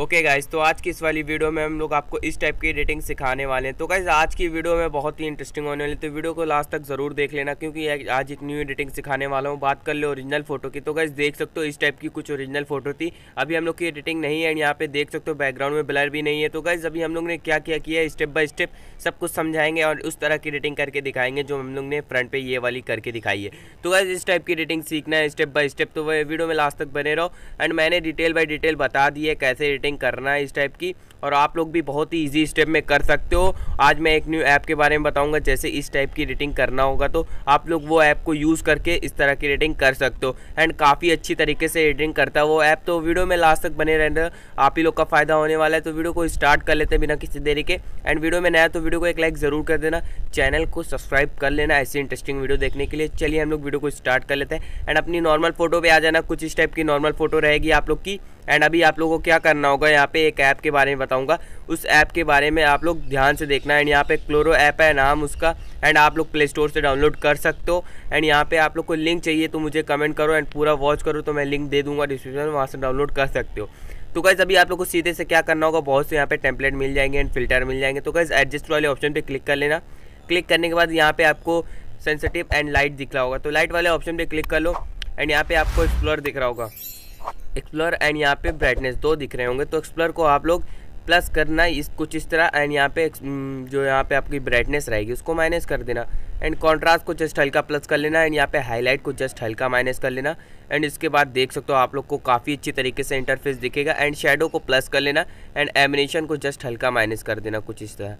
okay guys तो आज की इस वाली वीडियो में हम लोग आपको इस टाइप की एडिटिंग सिखाने वाले हैं तो गाइज आज की वीडियो में बहुत ही इंटरेस्टिंग होने वाली तो वीडियो को लास्ट तक ज़रूर देख लेना क्योंकि आज एक न्यू एडिटिंग सिखाने वाला हूँ बात कर ले ओरिजिनल फोटो की तो गाइज देख सकते हो इस टाइप की कुछ ओरिजिनल फोटो थी अभी हम लोग की एडिटिंग नहीं है यहाँ पे देख सकते हो बैकग्राउंड में ब्लर भी नहीं है तो गाइज अभी हम लोग ने क्या क्या किया है स्टेप बाय स्टेप सब कुछ समझाएंगे और उस तरह की एडिटिंग करके दिखाएंगे जो हम लोग ने फ्रंट पे ये वाली करके दिखाई है तो गाइज इस टाइप की एडिटिंग सीखना है स्टेप बाय स्टेप तो वह वीडियो में लास्ट तक बने रहो एंड मैंने डिटेल बाई डिटेल बता दी है कैसे एडिटिंग सेटिंग करना है इस टाइप की और आप लोग भी बहुत ही ईजी स्टेप में कर सकते हो आज मैं एक न्यू ऐप के बारे में बताऊंगा जैसे इस टाइप की रेटिंग करना होगा तो आप लोग वो ऐप को यूज़ करके इस तरह की रेटिंग कर सकते हो एंड काफ़ी अच्छी तरीके से रेटिंग करता है वो ऐप तो वीडियो में लास्ट तक बने रहने आप ही लोग का फ़ायदा होने वाला है तो वीडियो को स्टार्ट कर लेते हैं बिना किसी देरी के एंड वीडियो में नया तो वीडियो को एक लाइक ज़रूर कर देना चैनल को सब्सक्राइब कर लेना ऐसी इंटरेस्टिंग वीडियो देखने के लिए चलिए हम लोग वीडियो को स्टार्ट कर लेते हैं एंड अपनी नॉर्मल फोटो पर आ जाना कुछ इस टाइप की नॉर्मल फोटो रहेगी आप लोग की एंड अभी आप लोगों को क्या करना होगा यहाँ पे एक ऐप के बारे में बताऊँगा उस ऐप के बारे में आप लोग ध्यान से देखना एंड यहाँ पे क्लोरो ऐप है नाम उसका एंड आप लोग प्ले स्टोर से डाउनलोड कर सकते हो एंड यहाँ पे आप लोग को लिंक चाहिए तो मुझे कमेंट करो एंड पूरा वॉच करो तो मैं लिंक दे दूँगा डिस्क्रिप्शन में वहाँ से डाउनलोड कर सकते हो तो कैसे अभी आप लोग को सीधे से क्या करना होगा बहुत से यहाँ पे टेम्पलेट मिल जाएंगे एंड फिल्टर मिल जाएंगे तो कैसे एडजस्ट वाले ऑप्शन पर क्लिक कर लेना क्लिक करने के बाद यहाँ पर आपको सेंसिटिव एंड लाइट दिख रहा होगा तो लाइट वाले ऑप्शन पर क्लिक कर लो एंड यहाँ पे आपको एक्सप्लोर दिख रहा होगा एक्सप्लोर एंड यहाँ पे ब्राइटनेस दो दिख रहे होंगे तो एक्सप्लोर को आप लोग प्लस करना इस कुछ इस तरह एंड यहाँ पे जो यहाँ पे आपकी ब्राइटनेस रहेगी उसको माइनस कर देना एंड कॉन्ट्रास्ट को जस्ट हल्का प्लस कर लेना एंड यहाँ पे हाईलाइट को जस्ट हल्का माइनस कर लेना एंड इसके बाद देख सकते हो आप लोग को काफ़ी अच्छी तरीके से इंटरफेस दिखेगा एंड शेडो को प्लस कर लेना एंड एमिनेशन को जस्ट हल्का माइनस कर देना कुछ इस तरह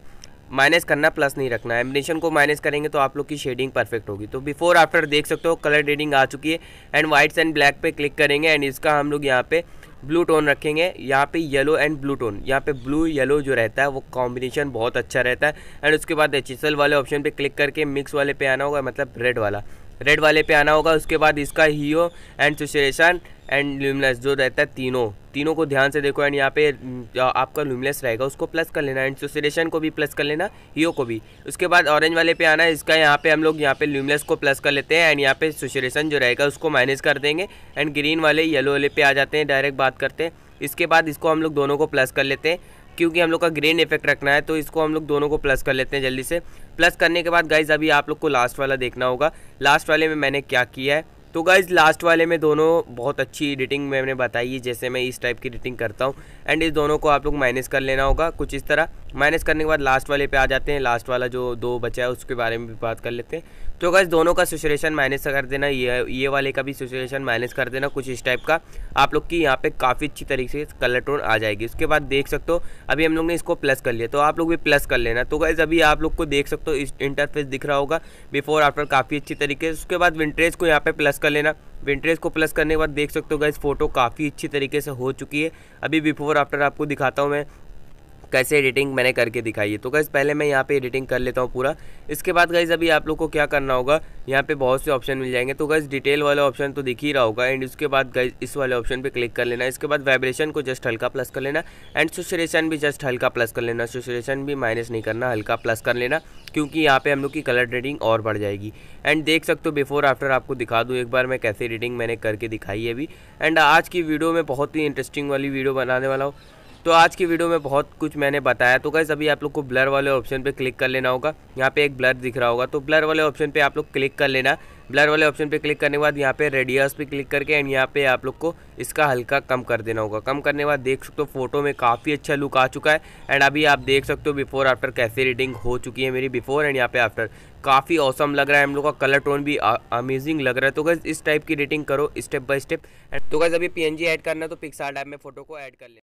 माइनस करना प्लस नहीं रखना एम्बिनेशन को माइनस करेंगे तो आप लोग की शेडिंग परफेक्ट होगी तो बिफोर आफ्टर देख सकते हो कलर रेडिंग आ चुकी है एंड वाइट्स एंड ब्लैक पे क्लिक करेंगे एंड इसका हम लोग यहाँ पे ब्लू टोन रखेंगे यहाँ पे येलो एंड ब्लू टोन यहाँ पे ब्लू येलो जो रहता है वो कॉम्बिनेशन बहुत अच्छा रहता है एंड उसके बाद एच वाले ऑप्शन पर क्लिक करके मिक्स वाले पे आना होगा मतलब रेड वाला रेड वाले पे आना होगा उसके बाद इसका हीरो एंड सुचुरेशन एंड ल्यूमिनस जो रहता है तीनों तीनों को ध्यान से देखो एंड यहाँ पे आपका ल्यूमिनस रहेगा उसको प्लस कर लेना एंड सुसरेशन को भी प्लस कर लेना हीओ को भी उसके बाद ऑरेंज वाले पे आना इसका यहाँ पे हम लोग यहाँ पे ल्यूमिनस को प्लस कर लेते हैं एंड यहाँ पे सुसरेशन जो रहेगा उसको माइनस कर देंगे एंड ग्रीन वाले येलो वाले पे आ जाते हैं डायरेक्ट बात करते हैं इसके बाद इसको हम लोग दोनों को प्लस कर लेते हैं क्योंकि हम लोग का ग्रीन इफेक्ट रखना है तो इसको हम लोग दोनों को प्लस कर लेते हैं जल्दी से प्लस करने के बाद गाइज अभी आप लोग को लास्ट वाला देखना होगा लास्ट वाले में मैंने क्या किया है तो गाइज़ लास्ट वाले में दोनों बहुत अच्छी एडिटिंग मैंने बताई है जैसे मैं इस टाइप की एडिटिंग करता हूँ एंड इस दोनों को आप लोग माइनस कर लेना होगा कुछ इस तरह माइनस करने के बाद लास्ट वाले पे आ जाते हैं लास्ट वाला जो दो बचा है उसके बारे में भी बात कर लेते हैं तो अगर दोनों का सिचुएशन माइनस कर देना ये ये वाले का भी सिचुएशन माइनस कर देना कुछ इस टाइप का आप लोग की यहाँ पे काफ़ी अच्छी तरीके से कलर टोन आ जाएगी उसके बाद देख सकते हो अभी हम लोग ने इसको प्लस कर लिया तो आप लोग भी प्लस कर लेना तो गैज़ अभी आप लोग को देख सकते हो इस इंटरफेस दिख रहा होगा बिफोर आफ्टर काफ़ी अच्छी तरीके से उसके बाद विंटरेज को यहाँ पर प्लस कर लेना विंटरेज को प्लस करने के बाद देख सकते हो गैस फोटो काफ़ी अच्छी तरीके से हो चुकी है अभी बिफोर आफ्टर आपको दिखाता हूँ मैं कैसे एडिटिंग मैंने करके दिखाई है तो गैस पहले मैं यहाँ पे एडिटिंग कर लेता हूँ पूरा इसके बाद गैस अभी आप लोग को क्या करना होगा यहाँ पे बहुत से ऑप्शन मिल जाएंगे तो गैस डिटेल वाला ऑप्शन तो दिख ही रहा होगा एंड उसके बाद गैस इस वाले ऑप्शन पे क्लिक कर लेना इसके बाद वाइब्रेशन को जस्ट हल्का प्लस कर लेना एंड सुचरेशन भी जस्ट हल्का प्लस कर लेना सुचरेशन भी माइनस नहीं करना हल्का प्लस कर लेना क्योंकि यहाँ पर हम लोग की कलर रेडिंग और बढ़ जाएगी एंड देख सकते हो बिफोर आफ्टर आपको दिखा दूँ एक बार मैं कैसे रेडिंग मैंने करके दिखाई है अभी एंड आज की वीडियो में बहुत ही इंटरेस्टिंग वाली वीडियो बनाने वाला हूँ तो आज की वीडियो में बहुत कुछ मैंने बताया तो कैसे अभी आप लोग को ब्लर वाले ऑप्शन पे क्लिक कर लेना होगा यहाँ पे एक ब्लर दिख रहा होगा तो ब्लर वाले ऑप्शन पे आप लोग क्लिक कर लेना ब्लर वाले ऑप्शन पे क्लिक करने के बाद यहाँ पे रेडियस पे क्लिक करके एंड यहाँ पे आप लोग को इसका हल्का कम कर देना होगा कम करने के बाद देख सकते हो फोटो में काफ़ी अच्छा लुक आ चुका है एंड अभी आप देख सकते हो बिफोर आफ्टर कैसे रीडिंग हो चुकी है मेरी बिफोर एंड यहाँ पे आफ्टर काफ़ी औसम लग रहा है हम लोग का कलर टोन भी अमेजिंग लग रहा है तो गैस इस टाइप की रेटिंग करो स्टेप बाय स्टेप तो गैस अभी पी एड करना है तो पिक्सार्ट ऐप में फोटो को ऐड कर लेना